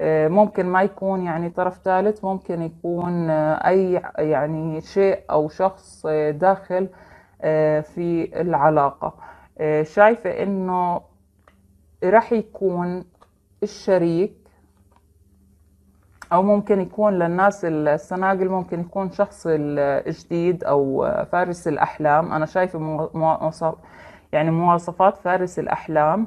آه، ممكن ما يكون يعني طرف ثالث ممكن يكون آه، اي يعني شيء او شخص آه، داخل في العلاقة شايفة انه راح يكون الشريك او ممكن يكون للناس السناجل ممكن يكون شخص الجديد او فارس الاحلام انا شايفة يعني مواصفات فارس الاحلام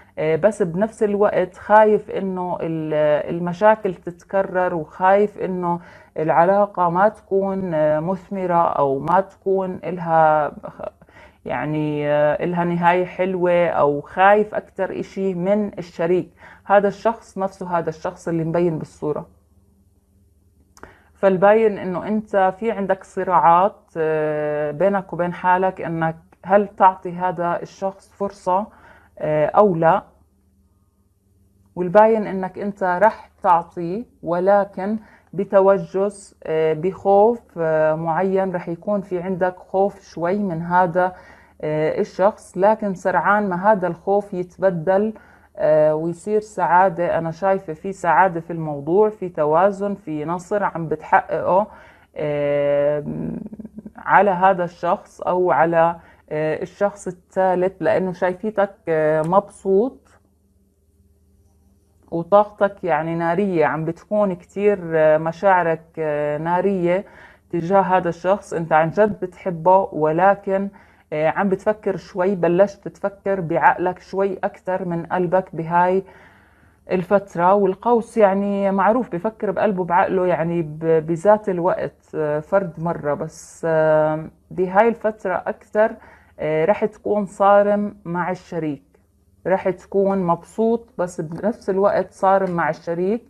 آه، بس بنفس الوقت خايف انه المشاكل تتكرر وخايف انه العلاقة ما تكون آه، مثمرة او ما تكون لها يعني آه، لها نهاية حلوة أو خايف أكتر إشي من الشريك هذا الشخص نفسه هذا الشخص اللي مبين بالصورة فالباين إنه أنت في عندك صراعات بينك وبين حالك إنك هل تعطي هذا الشخص فرصة آه، أو لا والباين أنك أنت رح تعطيه ولكن بتوجس آه، بخوف آه، معين رح يكون في عندك خوف شوي من هذا الشخص لكن سرعان ما هذا الخوف يتبدل ويصير سعادة أنا شايفة في سعادة في الموضوع في توازن في نصر عم بتحققه على هذا الشخص أو على آه، الشخص الثالث لانه شايفيتك آه، مبسوط وطاقتك يعني نارية عم بتكون كتير آه، مشاعرك نارية تجاه هذا الشخص انت عن جد بتحبه ولكن عم بتفكر شوي بلشت تفكر بعقلك شوي أكثر من قلبك بهاي الفترة والقوس يعني معروف بفكر بقلبه بعقله يعني بذات الوقت فرد مرة بس بهاي الفترة أكثر آه، رح تكون صارم مع الشريك رح تكون مبسوط بس بنفس الوقت صارم مع الشريك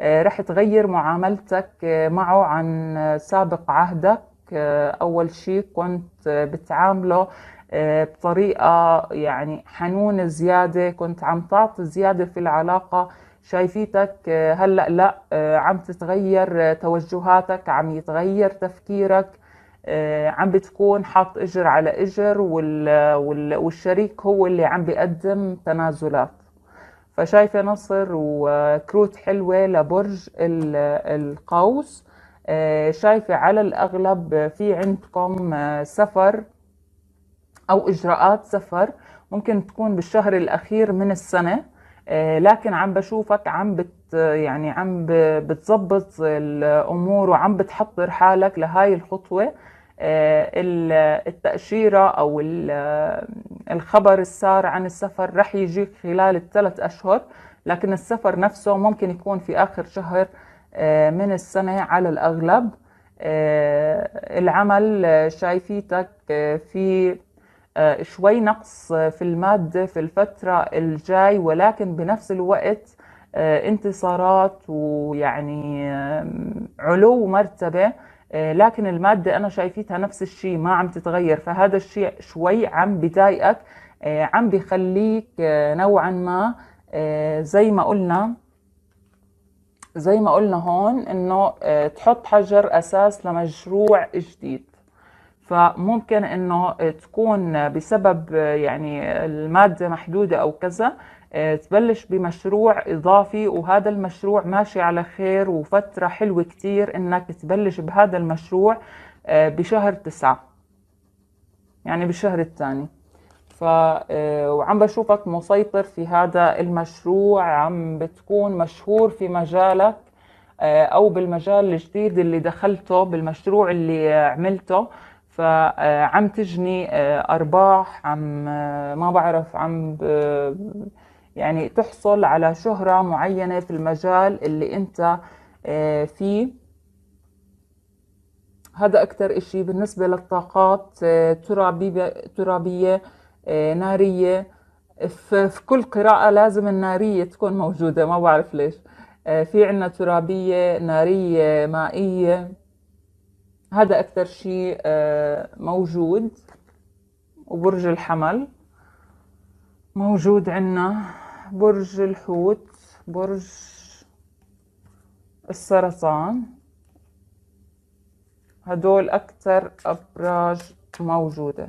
آه، رح تغير معاملتك آه، معه عن سابق عهدك أول شيء كنت بتعامله بطريقة يعني حنونة زيادة كنت عم تعطي زيادة في العلاقة شايفيتك هلأ لا عم تتغير توجهاتك عم يتغير تفكيرك آه، عم بتكون حاط اجر على اجر والشريك هو اللي عم بيقدم تنازلات فشايفة نصر وكروت حلوة لبرج القوس آه، شايفة على الأغلب في عندكم آه، سفر أو إجراءات سفر ممكن تكون بالشهر الأخير من السنة لكن عم بشوفك عم بت يعني عم بتظبط الأمور وعم بتحضر حالك لهاي الخطوة آه، التأشيرة أو آه، الخبر السار عن السفر رح يجيك خلال الثلاث أشهر لكن السفر نفسه ممكن يكون في آخر شهر آه، من السنة على الأغلب العمل شايفيتك في شوي نقص في المادة في الفترة الجاي ولكن بنفس الوقت انتصارات ويعني علو مرتبة آه، لكن المادة أنا شايفتها نفس الشيء ما عم تتغير فهذا الشيء شوي عم بضايقك آه، عم بخليك آه، نوعا ما زي ما قلنا زي ما قلنا هون انه تحط حجر اساس لمشروع جديد فممكن انه تكون بسبب يعني الماده محدوده او كذا آه، تبلش بمشروع إضافي وهذا المشروع ماشي على خير وفترة حلوة كتير إنك تبلش بهذا المشروع آه، بشهر تسعة يعني بالشهر الثاني ف آه، وعم بشوفك مسيطر في هذا المشروع عم بتكون مشهور في مجالك او بالمجال الجديد اللي دخلته بالمشروع اللي عملته فعم تجني ارباح عم ما بعرف عم ب... يعني تحصل على شهرة معينة في المجال اللي أنت آه، فيه هذا أكتر إشي بالنسبة للطاقات آه، ترابية, ترابية نارية في كل قراءة لازم النارية تكون موجودة ما بعرف ليش آه، في عنا ترابية نارية مائية هذا أكثر شيء موجود وبرج الحمل موجود عندنا برج الحوت برج السرطان هدول أكثر أبراج موجودة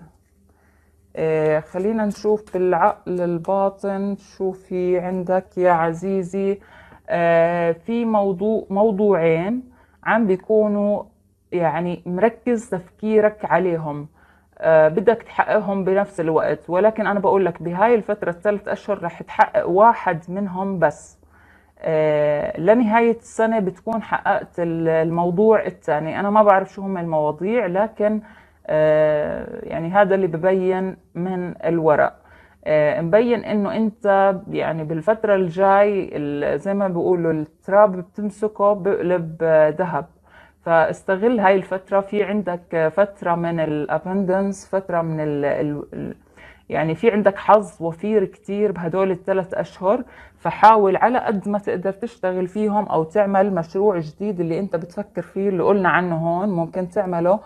آه خلينا نشوف بالعقل الباطن شو في عندك يا عزيزي آه في موضوع موضوعين عم بيكونوا يعني مركز تفكيرك عليهم آه، بدك تحققهم بنفس الوقت ولكن انا بقول لك بهاي الفتره الثلاث اشهر رح تحقق واحد منهم بس آه، لنهايه السنه بتكون حققت الموضوع الثاني انا ما بعرف شو هم المواضيع لكن آه، يعني هذا اللي ببين من الورق مبين انه انت يعني بالفتره الجاي زي ما بيقولوا التراب بتمسكه بقلب ذهب فاستغل هاي الفترة في عندك فترة من الابندنس فترة من ال ال يعني في عندك حظ وفير كتير بهدول الثلاث أشهر فحاول على قد ما تقدر تشتغل فيهم أو تعمل مشروع جديد اللي أنت بتفكر فيه اللي قلنا عنه هون ممكن تعمله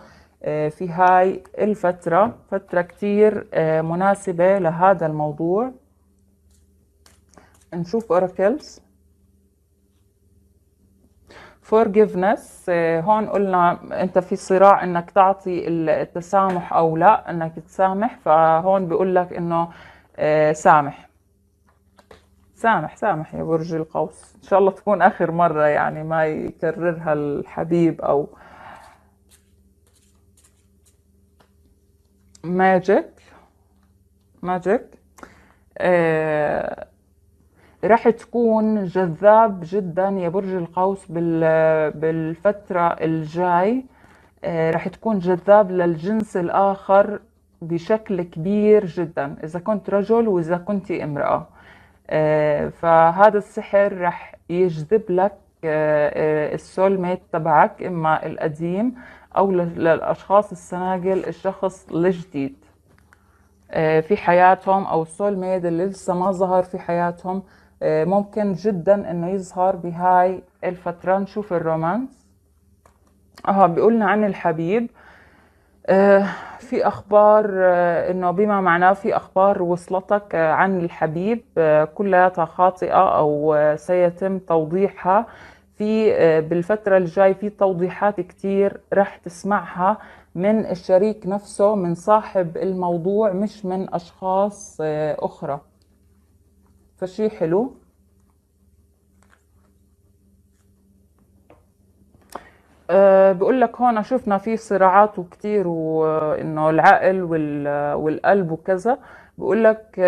آه، في هاي الفترة فترة كتير آه، مناسبة لهذا الموضوع نشوف أوراكلز forgiveness آه، هون قلنا انت في صراع انك تعطي التسامح او لا انك تسامح فهون بيقول لك انه آه، سامح سامح سامح يا برج القوس ان شاء الله تكون اخر مره يعني ما يكررها الحبيب او ماجيك ماجيك آه رح تكون جذاب جدا يا برج القوس بالفترة الجاي آه، رح تكون جذاب للجنس الآخر بشكل كبير جدا إذا كنت رجل وإذا كنت امرأة آه، فهذا السحر رح يجذب لك آه، السول ميت تبعك إما القديم أو للأشخاص السناجل الشخص الجديد في حياتهم أو السول ميت اللي لسه ما ظهر في حياتهم آه، ممكن جدا انه يظهر بهاي الفترة نشوف الرومانس اه بيقولنا عن الحبيب آه، في اخبار آه، انه بما معناه في اخبار وصلتك عن الحبيب كلها خاطئه او سيتم توضيحها في بالفتره الجاي في توضيحات كتير رح تسمعها من الشريك نفسه من صاحب الموضوع مش من اشخاص اخرى فشي حلو أه بقول لك هون شفنا في صراعات وكتير وانه آه، العقل آه، والقلب وكذا بقول لك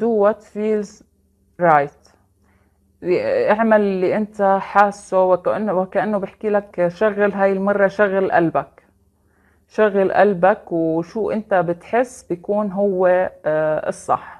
دو وات فيلز رايت اعمل اللي انت حاسه وكأنه, وكأنه بحكي لك شغل هاي المرة شغل قلبك شغل قلبك وشو انت بتحس بيكون هو آه، الصح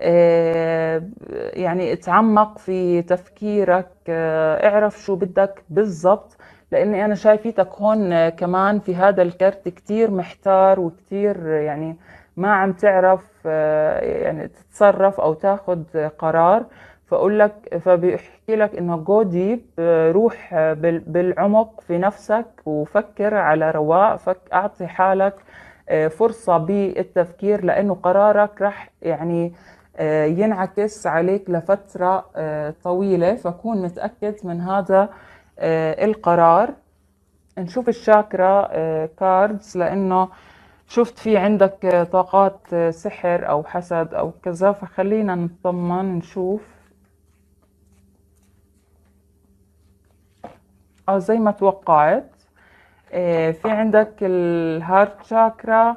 آه، يعني اتعمق في تفكيرك آه، اعرف شو بدك بالضبط لاني انا شايفيتك هون آه، كمان في هذا الكرت كتير محتار وكتير يعني ما عم تعرف يعني تتصرف او تاخذ قرار فاقول لك فبيحكي لك انه جو ديب روح بالعمق في نفسك وفكر على رواق فك اعطي حالك فرصه بالتفكير لانه قرارك راح يعني آه، ينعكس عليك لفترة آه، طويلة فكون متأكد من هذا آه، القرار نشوف الشاكرا كاردز لأنه شفت في عندك طاقات سحر أو حسد أو كذا فخلينا نطمن نشوف اه زي ما توقعت في عندك الهارت شاكرا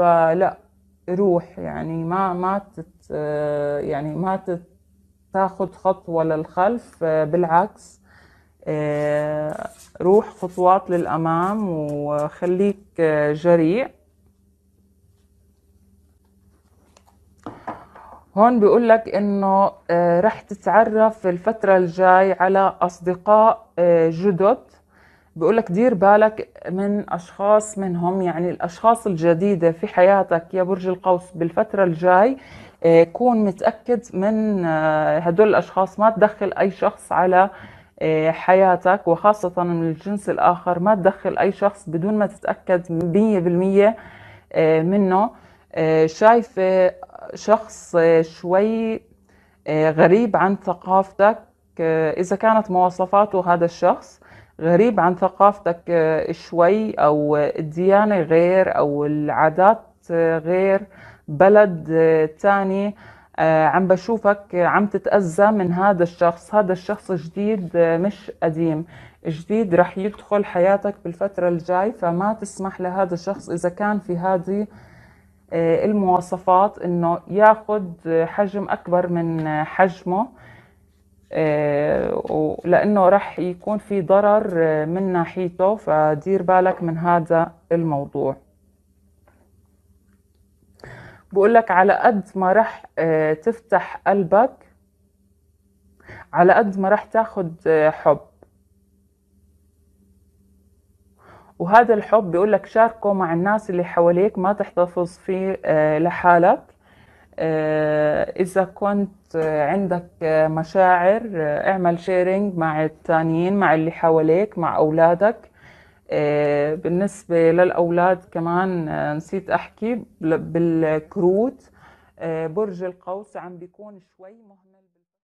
فلا روح يعني ما ما تت يعني ما تاخذ خطوة للخلف بالعكس روح خطوات للأمام وخليك جريء هون بيقول لك انه رح تتعرف الفترة الجاي على اصدقاء جدد بقول لك دير بالك من اشخاص منهم يعني الاشخاص الجديده في حياتك يا برج القوس بالفتره الجاي آه، كون متاكد من آه، هدول الاشخاص ما تدخل اي شخص على آه، حياتك وخاصة من الجنس الآخر ما تدخل أي شخص بدون ما تتأكد مية بالمية منه شايفة شخص شوي غريب عن ثقافتك إذا كانت مواصفاته هذا الشخص غريب عن ثقافتك آه، شوي او الديانه غير او العادات آه، غير بلد آه، تاني عم بشوفك عم تتأذى من هذا الشخص هذا الشخص جديد مش قديم جديد رح يدخل حياتك بالفترة الجاي فما تسمح لهذا الشخص إذا كان في هذه المواصفات إنه ياخد حجم أكبر من حجمه آه، لانه رح يكون في ضرر آه، من ناحيته فدير بالك من هذا الموضوع بقول لك على قد ما رح آه، تفتح قلبك على قد ما رح تاخذ حب وهذا الحب بيقول لك شاركه مع الناس اللي حواليك ما تحتفظ فيه لحالك آه، إذا كنت عندك مشاعر آه، اعمل شيرينج مع التانيين مع اللي حواليك مع أولادك آه، بالنسبة للأولاد كمان نسيت أحكي بالكروت برج القوس عم بيكون شوي مهمل